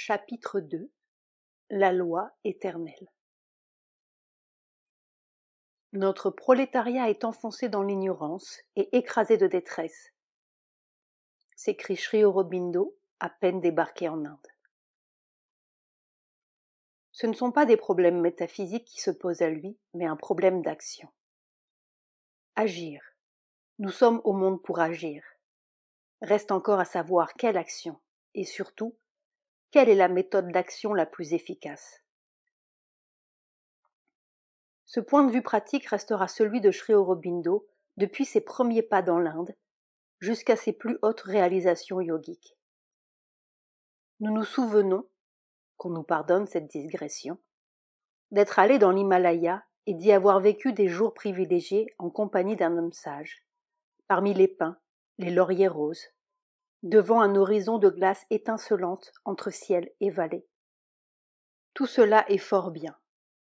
Chapitre 2 La loi éternelle Notre prolétariat est enfoncé dans l'ignorance et écrasé de détresse, s'écrit Sri Aurobindo à peine débarqué en Inde. Ce ne sont pas des problèmes métaphysiques qui se posent à lui, mais un problème d'action. Agir. Nous sommes au monde pour agir. Reste encore à savoir quelle action, et surtout quelle est la méthode d'action la plus efficace Ce point de vue pratique restera celui de Sri Aurobindo depuis ses premiers pas dans l'Inde jusqu'à ses plus hautes réalisations yogiques. Nous nous souvenons, qu'on nous pardonne cette digression, d'être allé dans l'Himalaya et d'y avoir vécu des jours privilégiés en compagnie d'un homme sage, parmi les pins, les lauriers roses, devant un horizon de glace étincelante entre ciel et vallée. Tout cela est fort bien,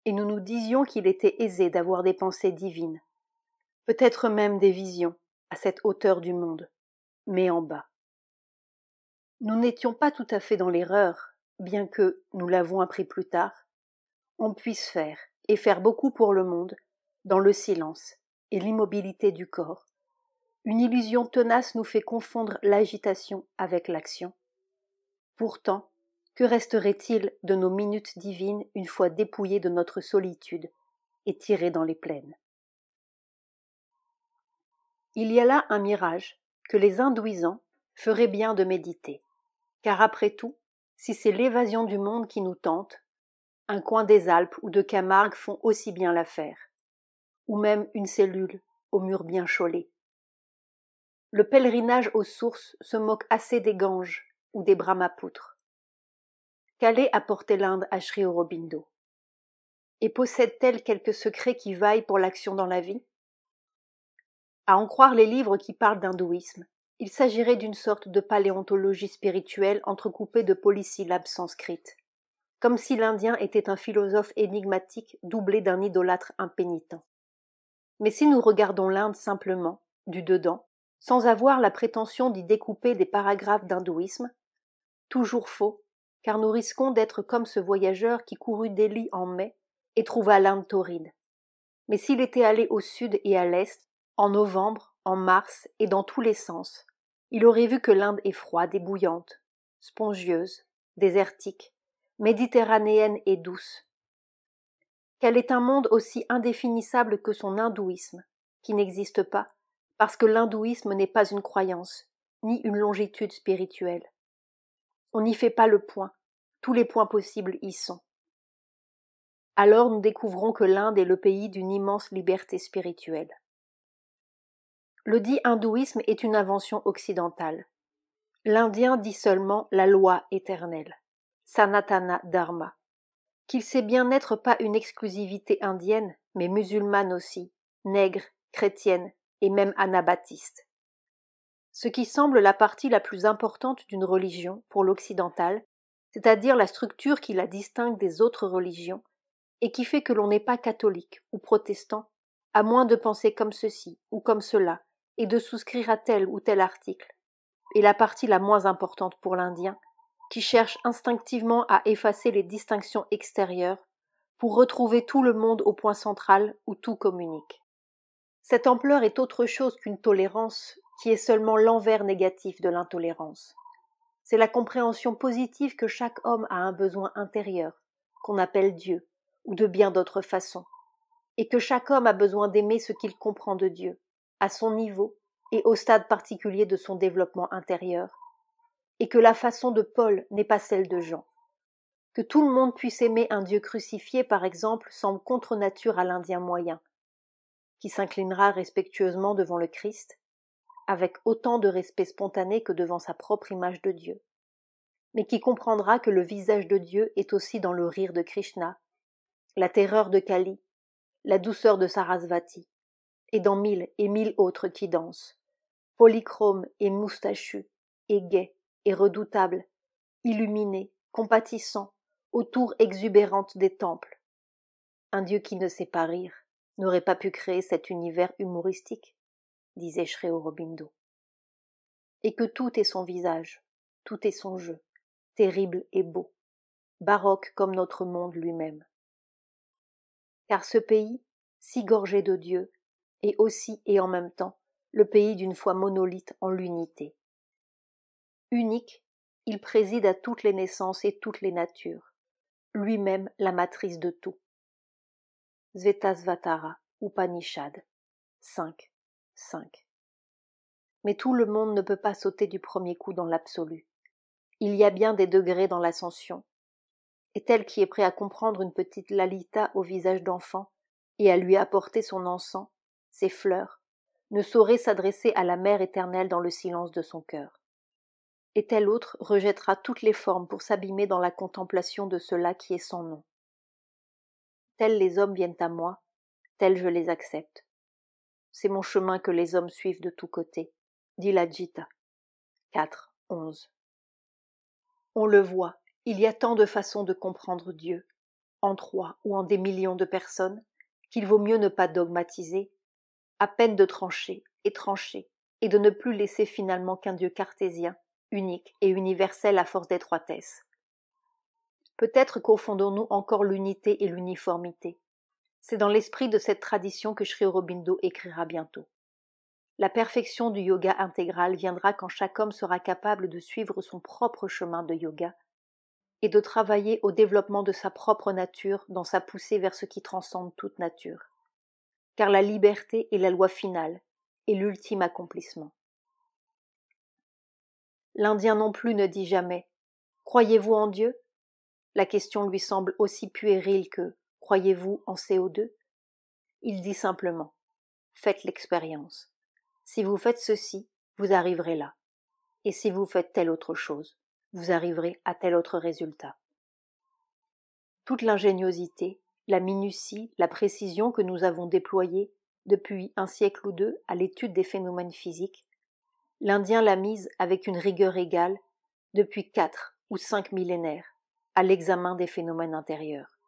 et nous nous disions qu'il était aisé d'avoir des pensées divines, peut-être même des visions, à cette hauteur du monde, mais en bas. Nous n'étions pas tout à fait dans l'erreur, bien que, nous l'avons appris plus tard, on puisse faire, et faire beaucoup pour le monde, dans le silence et l'immobilité du corps, une illusion tenace nous fait confondre l'agitation avec l'action. Pourtant, que resterait-il de nos minutes divines une fois dépouillées de notre solitude et tirées dans les plaines Il y a là un mirage que les induisants feraient bien de méditer, car après tout, si c'est l'évasion du monde qui nous tente, un coin des Alpes ou de Camargue font aussi bien l'affaire, ou même une cellule au mur bien cholé. Le pèlerinage aux sources se moque assez des Ganges ou des Brahmapoutres. Qu'allait apporter l'Inde à Sri Aurobindo. Et possède-t-elle quelques secrets qui vaillent pour l'action dans la vie À en croire les livres qui parlent d'hindouisme, il s'agirait d'une sorte de paléontologie spirituelle entrecoupée de polysyllabes sanscrites, comme si l'Indien était un philosophe énigmatique doublé d'un idolâtre impénitent. Mais si nous regardons l'Inde simplement, du dedans, sans avoir la prétention d'y découper des paragraphes d'hindouisme, toujours faux, car nous risquons d'être comme ce voyageur qui courut d'eli en mai et trouva l'Inde torride. Mais s'il était allé au sud et à l'est, en novembre, en mars et dans tous les sens, il aurait vu que l'Inde est froide et bouillante, spongieuse, désertique, méditerranéenne et douce, qu'elle est un monde aussi indéfinissable que son hindouisme, qui n'existe pas, parce que l'hindouisme n'est pas une croyance, ni une longitude spirituelle. On n'y fait pas le point, tous les points possibles y sont. Alors nous découvrons que l'Inde est le pays d'une immense liberté spirituelle. Le dit hindouisme est une invention occidentale. L'Indien dit seulement la loi éternelle, Sanatana Dharma, qu'il sait bien n'être pas une exclusivité indienne, mais musulmane aussi, nègre, chrétienne, et même anabaptiste. Ce qui semble la partie la plus importante d'une religion pour l'occidental, c'est-à-dire la structure qui la distingue des autres religions et qui fait que l'on n'est pas catholique ou protestant, à moins de penser comme ceci ou comme cela et de souscrire à tel ou tel article, est la partie la moins importante pour l'Indien, qui cherche instinctivement à effacer les distinctions extérieures pour retrouver tout le monde au point central où tout communique. Cette ampleur est autre chose qu'une tolérance qui est seulement l'envers négatif de l'intolérance. C'est la compréhension positive que chaque homme a un besoin intérieur, qu'on appelle Dieu, ou de bien d'autres façons, et que chaque homme a besoin d'aimer ce qu'il comprend de Dieu, à son niveau et au stade particulier de son développement intérieur, et que la façon de Paul n'est pas celle de Jean. Que tout le monde puisse aimer un Dieu crucifié, par exemple, semble contre nature à l'Indien moyen, qui s'inclinera respectueusement devant le Christ, avec autant de respect spontané que devant sa propre image de Dieu, mais qui comprendra que le visage de Dieu est aussi dans le rire de Krishna, la terreur de Kali, la douceur de Sarasvati, et dans mille et mille autres qui dansent, polychromes et moustachus, et gais et redoutables, illuminés, compatissants, autour exubérante des temples. Un Dieu qui ne sait pas rire, n'aurait pas pu créer cet univers humoristique, disait Shreo Robindo. Et que tout est son visage, tout est son jeu, terrible et beau, baroque comme notre monde lui-même. Car ce pays, si gorgé de Dieu, est aussi et en même temps le pays d'une foi monolithe en l'unité. Unique, il préside à toutes les naissances et toutes les natures, lui-même la matrice de tout. Svetasvatara, Upanishad 5, 5. Mais tout le monde ne peut pas sauter du premier coup dans l'absolu. Il y a bien des degrés dans l'ascension. Et telle qui est prêt à comprendre une petite Lalita au visage d'enfant et à lui apporter son encens, ses fleurs, ne saurait s'adresser à la mère éternelle dans le silence de son cœur. Et telle autre rejettera toutes les formes pour s'abîmer dans la contemplation de cela qui est son nom. Tels les hommes viennent à moi, tels je les accepte. C'est mon chemin que les hommes suivent de tous côtés, dit la Gita. 4, On le voit, il y a tant de façons de comprendre Dieu, en trois ou en des millions de personnes, qu'il vaut mieux ne pas dogmatiser, à peine de trancher et trancher, et de ne plus laisser finalement qu'un Dieu cartésien, unique et universel à force d'étroitesse. Peut-être confondons-nous encore l'unité et l'uniformité. C'est dans l'esprit de cette tradition que Sri Aurobindo écrira bientôt. La perfection du yoga intégral viendra quand chaque homme sera capable de suivre son propre chemin de yoga et de travailler au développement de sa propre nature dans sa poussée vers ce qui transcende toute nature. Car la liberté est la loi finale et l'ultime accomplissement. L'Indien non plus ne dit jamais Croyez-vous en Dieu la question lui semble aussi puérile que Croyez-vous en CO2 Il dit simplement Faites l'expérience. Si vous faites ceci, vous arriverez là. Et si vous faites telle autre chose, vous arriverez à tel autre résultat. Toute l'ingéniosité, la minutie, la précision que nous avons déployée depuis un siècle ou deux à l'étude des phénomènes physiques, l'Indien l'a mise avec une rigueur égale depuis quatre ou cinq millénaires à l'examen des phénomènes intérieurs.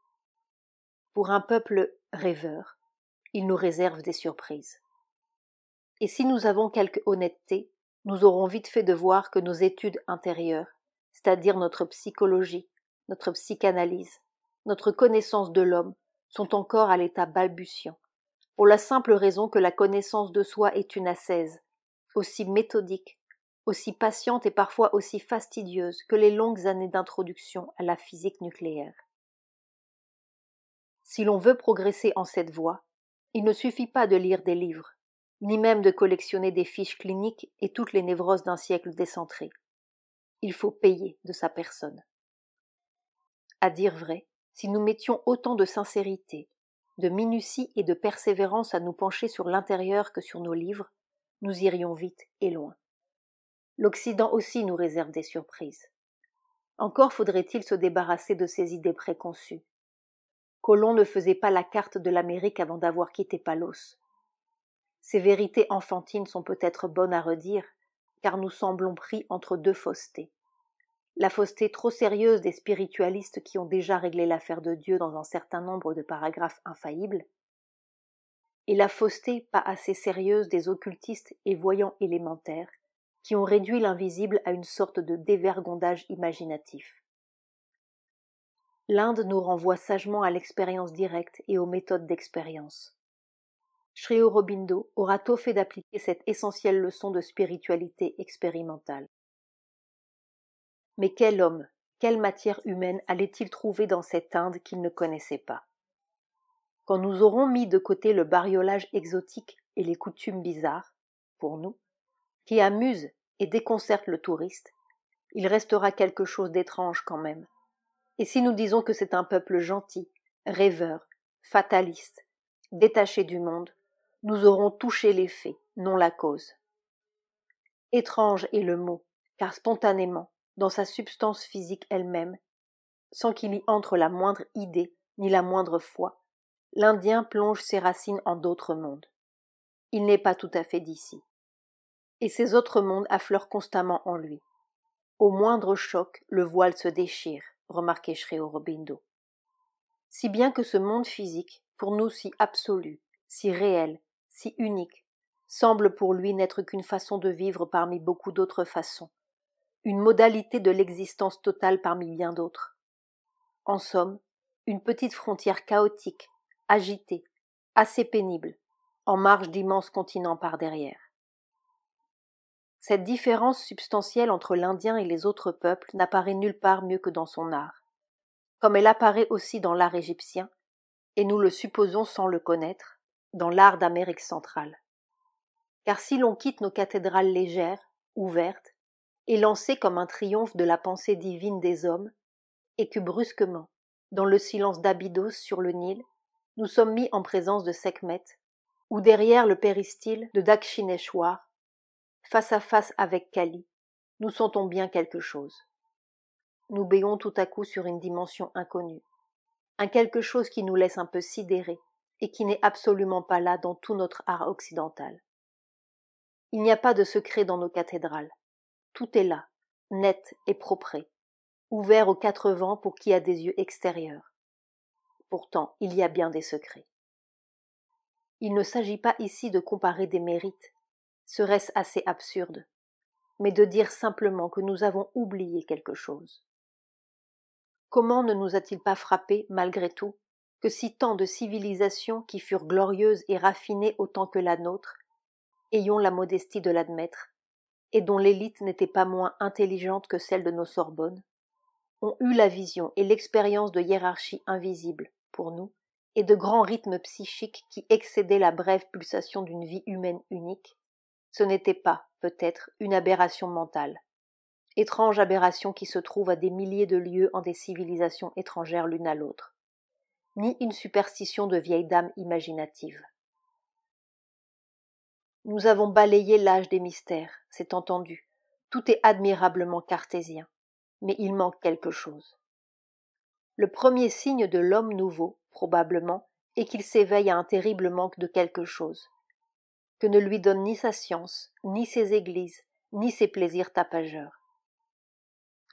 Pour un peuple rêveur, il nous réserve des surprises. Et si nous avons quelque honnêteté, nous aurons vite fait de voir que nos études intérieures, c'est-à-dire notre psychologie, notre psychanalyse, notre connaissance de l'homme, sont encore à l'état balbutiant, pour la simple raison que la connaissance de soi est une assaise, aussi méthodique aussi patiente et parfois aussi fastidieuse que les longues années d'introduction à la physique nucléaire. Si l'on veut progresser en cette voie, il ne suffit pas de lire des livres, ni même de collectionner des fiches cliniques et toutes les névroses d'un siècle décentré. Il faut payer de sa personne. À dire vrai, si nous mettions autant de sincérité, de minutie et de persévérance à nous pencher sur l'intérieur que sur nos livres, nous irions vite et loin l'Occident aussi nous réserve des surprises. Encore faudrait-il se débarrasser de ces idées préconçues. Colomb ne faisait pas la carte de l'Amérique avant d'avoir quitté Palos. Ces vérités enfantines sont peut-être bonnes à redire, car nous semblons pris entre deux faussetés. La fausseté trop sérieuse des spiritualistes qui ont déjà réglé l'affaire de Dieu dans un certain nombre de paragraphes infaillibles, et la fausseté pas assez sérieuse des occultistes et voyants élémentaires qui ont réduit l'invisible à une sorte de dévergondage imaginatif. L'Inde nous renvoie sagement à l'expérience directe et aux méthodes d'expérience. Sri Aurobindo aura tôt fait d'appliquer cette essentielle leçon de spiritualité expérimentale. Mais quel homme, quelle matière humaine allait-il trouver dans cette Inde qu'il ne connaissait pas Quand nous aurons mis de côté le bariolage exotique et les coutumes bizarres, pour nous, qui amusent et déconcerte le touriste, il restera quelque chose d'étrange quand même. Et si nous disons que c'est un peuple gentil, rêveur, fataliste, détaché du monde, nous aurons touché l'effet, non la cause. Étrange est le mot, car spontanément, dans sa substance physique elle-même, sans qu'il y entre la moindre idée ni la moindre foi, l'Indien plonge ses racines en d'autres mondes. Il n'est pas tout à fait d'ici et ces autres mondes affleurent constamment en lui. Au moindre choc, le voile se déchire, remarquait Sri Aurobindo. Si bien que ce monde physique, pour nous si absolu, si réel, si unique, semble pour lui n'être qu'une façon de vivre parmi beaucoup d'autres façons, une modalité de l'existence totale parmi bien d'autres. En somme, une petite frontière chaotique, agitée, assez pénible, en marge d'immenses continents par derrière. Cette différence substantielle entre l'Indien et les autres peuples n'apparaît nulle part mieux que dans son art, comme elle apparaît aussi dans l'art égyptien, et nous le supposons sans le connaître, dans l'art d'Amérique centrale. Car si l'on quitte nos cathédrales légères, ouvertes, et lancées comme un triomphe de la pensée divine des hommes, et que brusquement, dans le silence d'Abydos sur le Nil, nous sommes mis en présence de Sekhmet, ou derrière le péristyle de Dakshineshwar, face à face avec Kali, nous sentons bien quelque chose. Nous béons tout à coup sur une dimension inconnue, un quelque chose qui nous laisse un peu sidérés et qui n'est absolument pas là dans tout notre art occidental. Il n'y a pas de secret dans nos cathédrales. Tout est là, net et propre, ouvert aux quatre vents pour qui a des yeux extérieurs. Pourtant, il y a bien des secrets. Il ne s'agit pas ici de comparer des mérites, Serait-ce assez absurde Mais de dire simplement que nous avons oublié quelque chose. Comment ne nous a-t-il pas frappé, malgré tout, que si tant de civilisations qui furent glorieuses et raffinées autant que la nôtre, ayons la modestie de l'admettre, et dont l'élite n'était pas moins intelligente que celle de nos Sorbonnes, ont eu la vision et l'expérience de hiérarchies invisibles, pour nous, et de grands rythmes psychiques qui excédaient la brève pulsation d'une vie humaine unique, ce n'était pas, peut-être, une aberration mentale. Étrange aberration qui se trouve à des milliers de lieues en des civilisations étrangères l'une à l'autre. Ni une superstition de vieille dame imaginative. Nous avons balayé l'âge des mystères, c'est entendu. Tout est admirablement cartésien. Mais il manque quelque chose. Le premier signe de l'homme nouveau, probablement, est qu'il s'éveille à un terrible manque de quelque chose que ne lui donne ni sa science, ni ses églises, ni ses plaisirs tapageurs.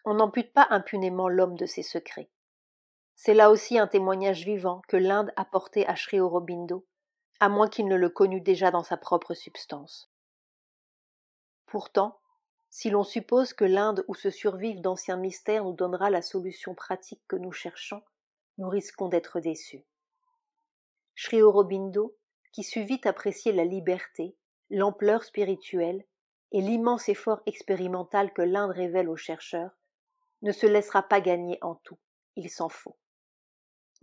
On n'ampute pas impunément l'homme de ses secrets. C'est là aussi un témoignage vivant que l'Inde a porté à Sri Aurobindo, à moins qu'il ne le connût déjà dans sa propre substance. Pourtant, si l'on suppose que l'Inde où se survivent d'anciens mystères nous donnera la solution pratique que nous cherchons, nous risquons d'être déçus. Sri Aurobindo, qui suit vite apprécier la liberté, l'ampleur spirituelle et l'immense effort expérimental que l'Inde révèle aux chercheurs, ne se laissera pas gagner en tout, il s'en faut.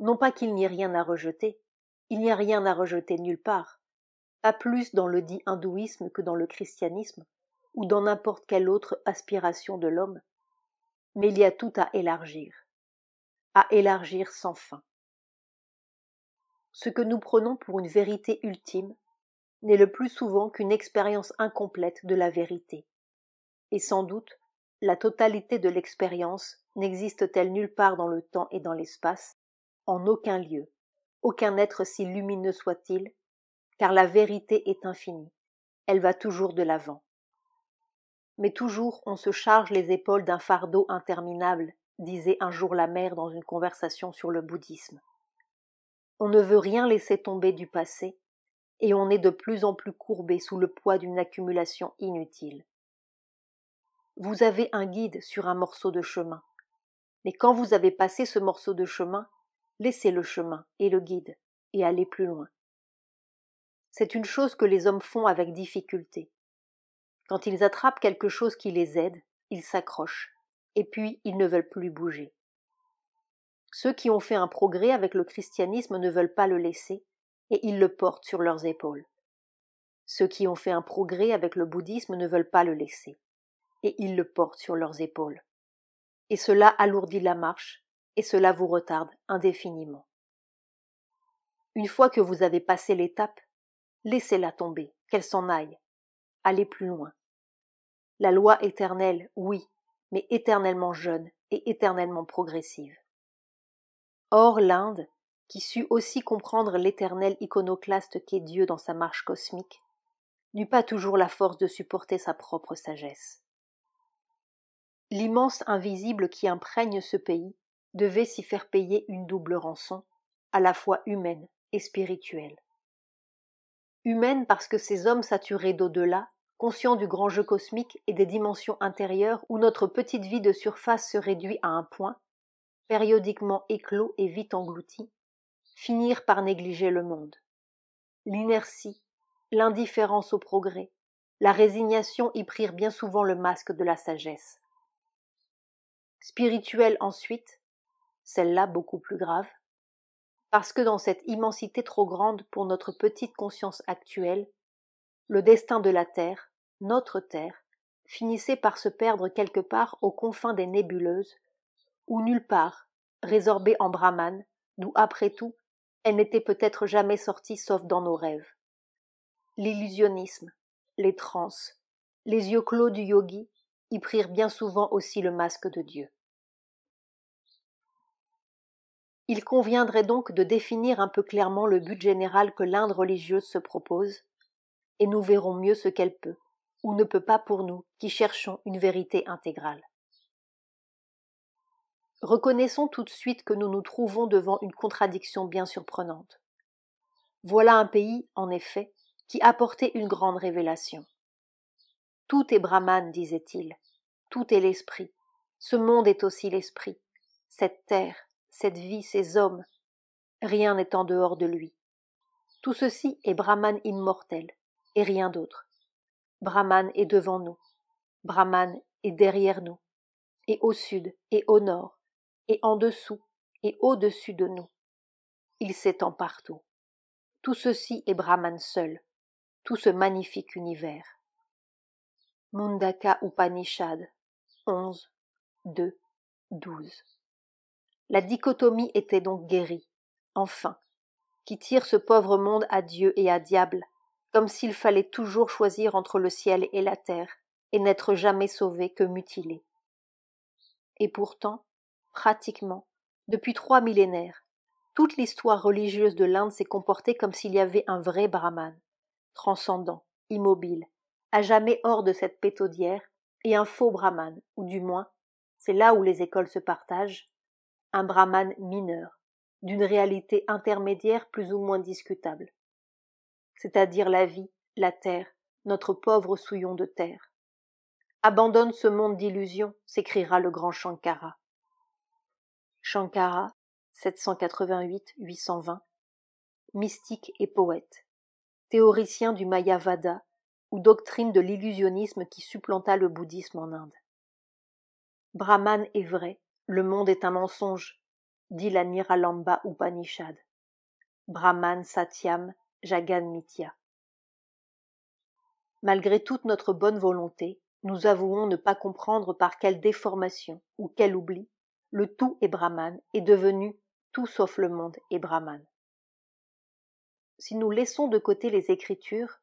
Non pas qu'il n'y ait rien à rejeter, il n'y a rien à rejeter nulle part, pas plus dans le dit hindouisme que dans le christianisme, ou dans n'importe quelle autre aspiration de l'homme, mais il y a tout à élargir, à élargir sans fin ce que nous prenons pour une vérité ultime n'est le plus souvent qu'une expérience incomplète de la vérité. Et sans doute, la totalité de l'expérience n'existe-t-elle nulle part dans le temps et dans l'espace, en aucun lieu, aucun être si lumineux soit-il, car la vérité est infinie, elle va toujours de l'avant. Mais toujours on se charge les épaules d'un fardeau interminable, disait un jour la mère dans une conversation sur le bouddhisme. On ne veut rien laisser tomber du passé, et on est de plus en plus courbé sous le poids d'une accumulation inutile. Vous avez un guide sur un morceau de chemin, mais quand vous avez passé ce morceau de chemin, laissez le chemin et le guide, et allez plus loin. C'est une chose que les hommes font avec difficulté. Quand ils attrapent quelque chose qui les aide, ils s'accrochent, et puis ils ne veulent plus bouger. Ceux qui ont fait un progrès avec le christianisme ne veulent pas le laisser, et ils le portent sur leurs épaules. Ceux qui ont fait un progrès avec le bouddhisme ne veulent pas le laisser, et ils le portent sur leurs épaules. Et cela alourdit la marche, et cela vous retarde indéfiniment. Une fois que vous avez passé l'étape, laissez-la tomber, qu'elle s'en aille. Allez plus loin. La loi éternelle, oui, mais éternellement jeune et éternellement progressive. Or l'Inde, qui sut aussi comprendre l'éternel iconoclaste qu'est Dieu dans sa marche cosmique, n'eut pas toujours la force de supporter sa propre sagesse. L'immense invisible qui imprègne ce pays devait s'y faire payer une double rançon, à la fois humaine et spirituelle. Humaine parce que ces hommes saturés d'au-delà, conscients du grand jeu cosmique et des dimensions intérieures où notre petite vie de surface se réduit à un point, périodiquement éclos et vite engloutis, finirent par négliger le monde. L'inertie, l'indifférence au progrès, la résignation y prirent bien souvent le masque de la sagesse. Spirituelle ensuite, celle-là beaucoup plus grave, parce que dans cette immensité trop grande pour notre petite conscience actuelle, le destin de la Terre, notre Terre, finissait par se perdre quelque part aux confins des nébuleuses, ou nulle part, résorbée en Brahman, d'où après tout, elle n'était peut-être jamais sortie sauf dans nos rêves. L'illusionnisme, les transes, les yeux clos du yogi y prirent bien souvent aussi le masque de Dieu. Il conviendrait donc de définir un peu clairement le but général que l'Inde religieuse se propose, et nous verrons mieux ce qu'elle peut ou ne peut pas pour nous qui cherchons une vérité intégrale. Reconnaissons tout de suite que nous nous trouvons devant une contradiction bien surprenante. Voilà un pays, en effet, qui apportait une grande révélation. Tout est Brahman, disait-il, tout est l'esprit, ce monde est aussi l'esprit, cette terre, cette vie, ces hommes, rien n'est en dehors de lui. Tout ceci est Brahman immortel, et rien d'autre. Brahman est devant nous, Brahman est derrière nous, et au sud, et au nord, et en dessous et au-dessus de nous. Il s'étend partout. Tout ceci est Brahman seul, tout ce magnifique univers. Mundaka Upanishad 11, 2, 12. La dichotomie était donc guérie, enfin, qui tire ce pauvre monde à Dieu et à diable, comme s'il fallait toujours choisir entre le ciel et la terre, et n'être jamais sauvé que mutilé. Et pourtant, pratiquement, depuis trois millénaires, toute l'histoire religieuse de l'Inde s'est comportée comme s'il y avait un vrai brahman, transcendant, immobile, à jamais hors de cette pétaudière, et un faux brahman, ou du moins, c'est là où les écoles se partagent, un brahman mineur, d'une réalité intermédiaire plus ou moins discutable, c'est-à-dire la vie, la terre, notre pauvre souillon de terre. Abandonne ce monde d'illusions, s'écrira le grand Shankara. Shankara 788-820, mystique et poète, théoricien du Mayavada ou doctrine de l'illusionnisme qui supplanta le bouddhisme en Inde. Brahman est vrai, le monde est un mensonge, dit la Niralamba Upanishad. Brahman Satyam Jagan Mithya. Malgré toute notre bonne volonté, nous avouons ne pas comprendre par quelle déformation ou quel oubli le tout est Brahman est devenu tout sauf le monde est Brahman. Si nous laissons de côté les écritures,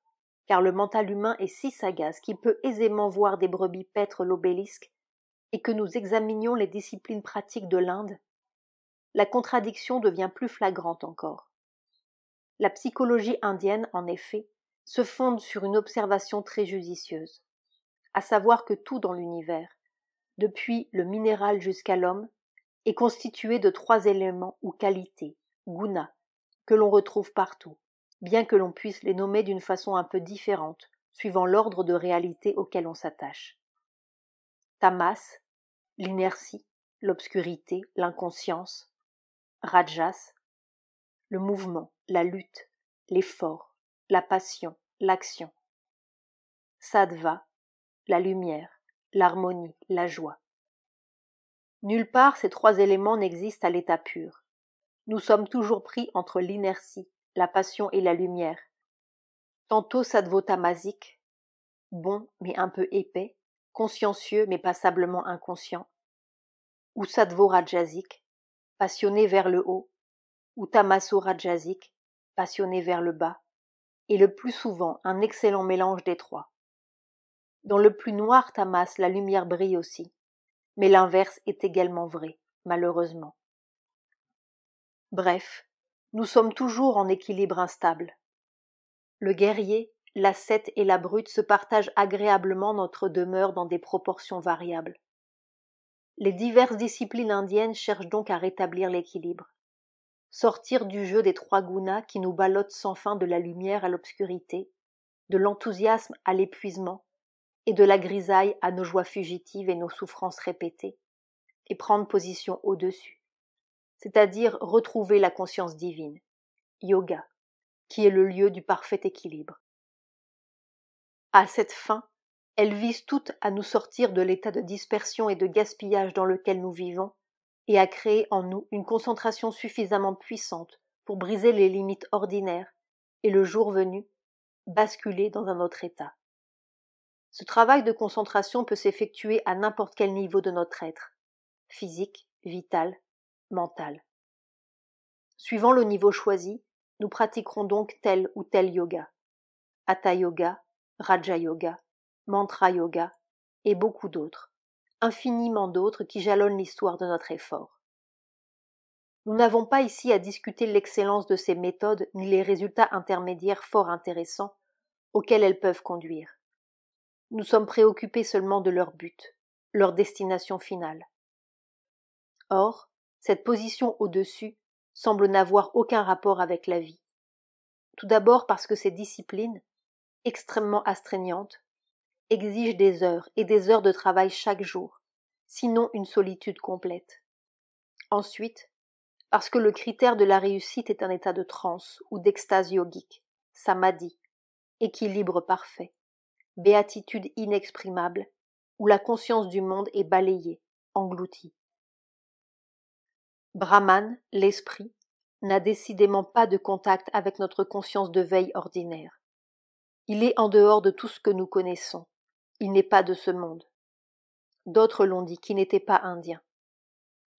car le mental humain est si sagace qu'il peut aisément voir des brebis paître l'obélisque, et que nous examinions les disciplines pratiques de l'Inde, la contradiction devient plus flagrante encore. La psychologie indienne, en effet, se fonde sur une observation très judicieuse, à savoir que tout dans l'univers, depuis le minéral jusqu'à l'homme, est constitué de trois éléments ou qualités, guna, que l'on retrouve partout, bien que l'on puisse les nommer d'une façon un peu différente, suivant l'ordre de réalité auquel on s'attache. Tamas, l'inertie, l'obscurité, l'inconscience. Rajas, le mouvement, la lutte, l'effort, la passion, l'action. Sattva, la lumière, l'harmonie, la joie. Nulle part ces trois éléments n'existent à l'état pur. Nous sommes toujours pris entre l'inertie, la passion et la lumière. Tantôt sadvotamasique, bon mais un peu épais, consciencieux mais passablement inconscient, ou sattvo passionné vers le haut, ou tamaso passionné vers le bas, et le plus souvent un excellent mélange des trois. Dans le plus noir tamas, la lumière brille aussi mais l'inverse est également vrai, malheureusement. Bref, nous sommes toujours en équilibre instable. Le guerrier, l'ascète et la brute se partagent agréablement notre demeure dans des proportions variables. Les diverses disciplines indiennes cherchent donc à rétablir l'équilibre. Sortir du jeu des trois gunas qui nous ballottent sans fin de la lumière à l'obscurité, de l'enthousiasme à l'épuisement, et de la grisaille à nos joies fugitives et nos souffrances répétées, et prendre position au-dessus, c'est-à-dire retrouver la conscience divine, yoga, qui est le lieu du parfait équilibre. À cette fin, elles visent toutes à nous sortir de l'état de dispersion et de gaspillage dans lequel nous vivons, et à créer en nous une concentration suffisamment puissante pour briser les limites ordinaires, et le jour venu, basculer dans un autre état. Ce travail de concentration peut s'effectuer à n'importe quel niveau de notre être, physique, vital, mental. Suivant le niveau choisi, nous pratiquerons donc tel ou tel yoga. Hatha yoga, Raja yoga, Mantra yoga et beaucoup d'autres, infiniment d'autres qui jalonnent l'histoire de notre effort. Nous n'avons pas ici à discuter l'excellence de ces méthodes ni les résultats intermédiaires fort intéressants auxquels elles peuvent conduire. Nous sommes préoccupés seulement de leur but, leur destination finale. Or, cette position au-dessus semble n'avoir aucun rapport avec la vie. Tout d'abord parce que ces disciplines, extrêmement astreignantes, exigent des heures et des heures de travail chaque jour, sinon une solitude complète. Ensuite, parce que le critère de la réussite est un état de transe ou d'extase yogique, samadhi, équilibre parfait béatitude inexprimable, où la conscience du monde est balayée, engloutie. Brahman, l'esprit, n'a décidément pas de contact avec notre conscience de veille ordinaire. Il est en dehors de tout ce que nous connaissons. Il n'est pas de ce monde. D'autres l'ont dit qui n'étaient pas indiens.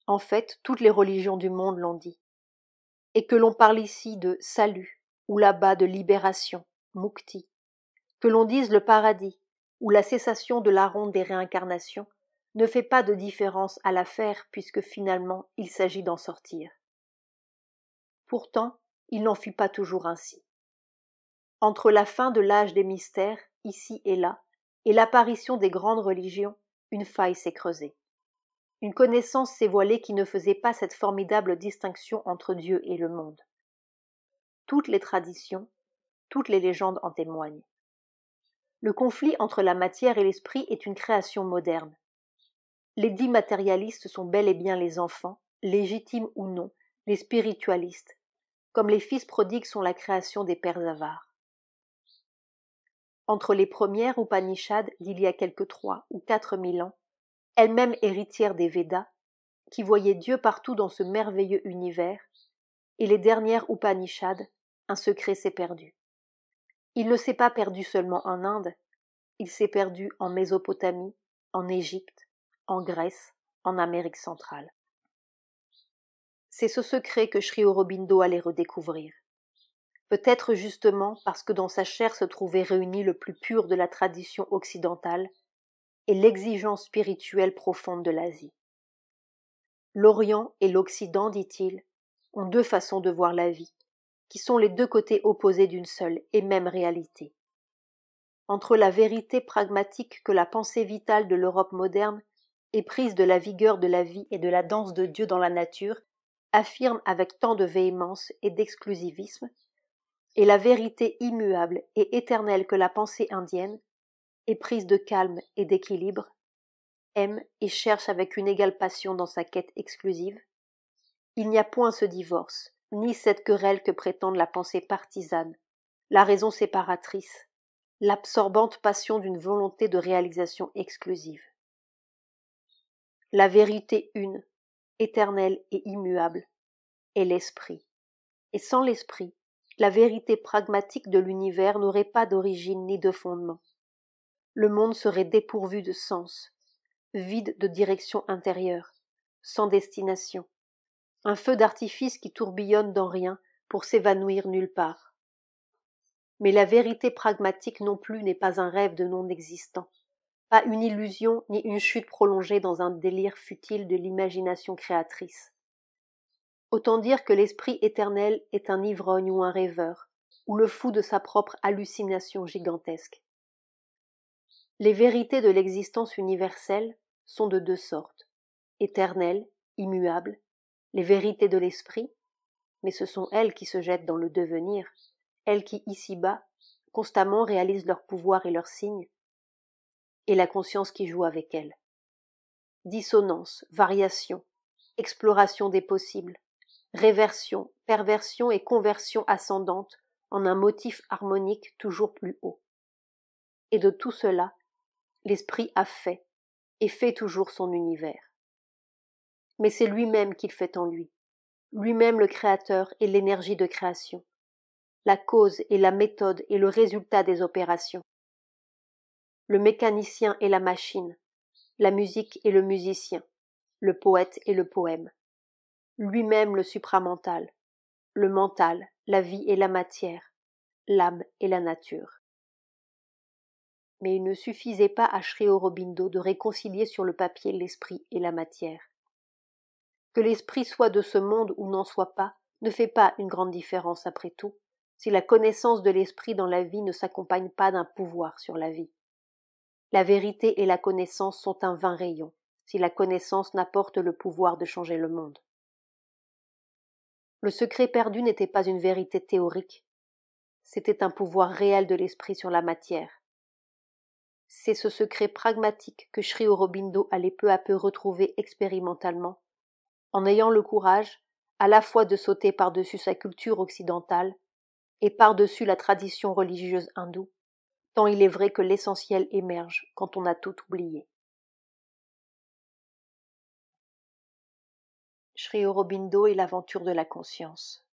En fait, toutes les religions du monde l'ont dit. Et que l'on parle ici de salut ou là-bas de libération, mukti, que l'on dise le paradis ou la cessation de la ronde des réincarnations ne fait pas de différence à l'affaire puisque finalement il s'agit d'en sortir. Pourtant, il n'en fut pas toujours ainsi. Entre la fin de l'âge des mystères, ici et là, et l'apparition des grandes religions, une faille s'est creusée. Une connaissance s'est voilée qui ne faisait pas cette formidable distinction entre Dieu et le monde. Toutes les traditions, toutes les légendes en témoignent le conflit entre la matière et l'esprit est une création moderne. Les dits matérialistes sont bel et bien les enfants, légitimes ou non, les spiritualistes, comme les fils prodigues sont la création des pères avares. Entre les premières Upanishads d'il y a quelque trois ou quatre mille ans, elles-mêmes héritières des Védas, qui voyaient Dieu partout dans ce merveilleux univers, et les dernières Upanishads, un secret s'est perdu. Il ne s'est pas perdu seulement en Inde, il s'est perdu en Mésopotamie, en Égypte, en Grèce, en Amérique centrale. C'est ce secret que Sri Aurobindo allait redécouvrir. Peut-être justement parce que dans sa chair se trouvait réuni le plus pur de la tradition occidentale et l'exigence spirituelle profonde de l'Asie. L'Orient et l'Occident, dit-il, ont deux façons de voir la vie, qui sont les deux côtés opposés d'une seule et même réalité. Entre la vérité pragmatique que la pensée vitale de l'Europe moderne, éprise de la vigueur de la vie et de la danse de Dieu dans la nature, affirme avec tant de véhémence et d'exclusivisme, et la vérité immuable et éternelle que la pensée indienne, éprise de calme et d'équilibre, aime et cherche avec une égale passion dans sa quête exclusive, il n'y a point ce divorce, ni cette querelle que prétendent la pensée partisane, la raison séparatrice, l'absorbante passion d'une volonté de réalisation exclusive. La vérité une, éternelle et immuable, est l'esprit. Et sans l'esprit, la vérité pragmatique de l'univers n'aurait pas d'origine ni de fondement. Le monde serait dépourvu de sens, vide de direction intérieure, sans destination, un feu d'artifice qui tourbillonne dans rien pour s'évanouir nulle part. Mais la vérité pragmatique non plus n'est pas un rêve de non-existant, pas une illusion ni une chute prolongée dans un délire futile de l'imagination créatrice. Autant dire que l'esprit éternel est un ivrogne ou un rêveur, ou le fou de sa propre hallucination gigantesque. Les vérités de l'existence universelle sont de deux sortes éternelles, immuables, les vérités de l'esprit, mais ce sont elles qui se jettent dans le devenir, elles qui ici-bas constamment réalisent leur pouvoir et leurs signes, et la conscience qui joue avec elles. Dissonance, variation, exploration des possibles, réversion, perversion et conversion ascendante en un motif harmonique toujours plus haut. Et de tout cela, l'esprit a fait, et fait toujours son univers mais c'est lui-même qu'il fait en lui, lui-même le créateur et l'énergie de création, la cause et la méthode et le résultat des opérations, le mécanicien et la machine, la musique et le musicien, le poète et le poème, lui-même le supramental, le mental, la vie et la matière, l'âme et la nature. Mais il ne suffisait pas à Sri Aurobindo de réconcilier sur le papier l'esprit et la matière. Que l'esprit soit de ce monde ou n'en soit pas, ne fait pas une grande différence après tout, si la connaissance de l'esprit dans la vie ne s'accompagne pas d'un pouvoir sur la vie. La vérité et la connaissance sont un vain rayon, si la connaissance n'apporte le pouvoir de changer le monde. Le secret perdu n'était pas une vérité théorique, c'était un pouvoir réel de l'esprit sur la matière. C'est ce secret pragmatique que Sri Aurobindo allait peu à peu retrouver expérimentalement en ayant le courage à la fois de sauter par-dessus sa culture occidentale et par-dessus la tradition religieuse hindoue, tant il est vrai que l'essentiel émerge quand on a tout oublié. Sri Aurobindo et l'aventure de la conscience.